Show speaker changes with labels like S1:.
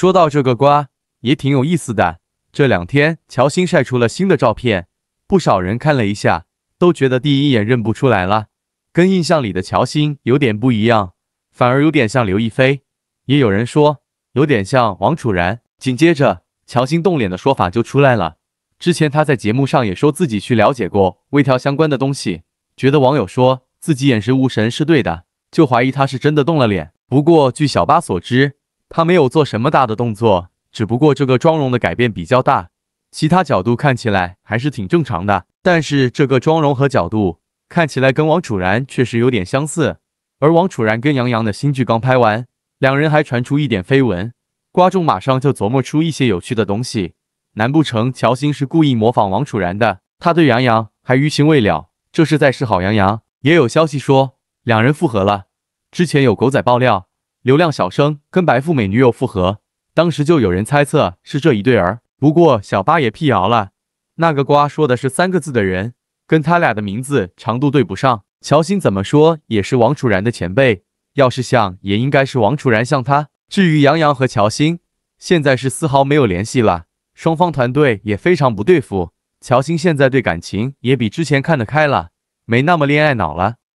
S1: 说到这个瓜也挺有意思的，这两天乔欣晒出了新的照片，不少人看了一下，都觉得第一眼认不出来了，跟印象里的乔欣有点不一样，反而有点像刘亦菲，也有人说有点像王楚然。紧接着乔欣动脸的说法就出来了，之前她在节目上也说自己去了解过微调相关的东西，觉得网友说自己眼神无神是对的，就怀疑她是真的动了脸。不过据小八所知。他没有做什么大的动作，只不过这个妆容的改变比较大，其他角度看起来还是挺正常的。但是这个妆容和角度看起来跟王楚然确实有点相似。而王楚然跟杨洋的新剧刚拍完，两人还传出一点绯闻，瓜众马上就琢磨出一些有趣的东西。难不成乔欣是故意模仿王楚然的？他对杨洋还余情未了，这是在示好杨洋。也有消息说两人复合了，之前有狗仔爆料。流量小生跟白富美女友复合，当时就有人猜测是这一对儿。不过小八也辟谣了，那个瓜说的是三个字的人，跟他俩的名字长度对不上。乔欣怎么说也是王楚然的前辈，要是像也应该是王楚然像他。至于杨洋和乔欣，现在是丝毫没有联系了，双方团队也非常不对付。乔欣现在对感情也比之前看得开了，没那么恋爱脑了。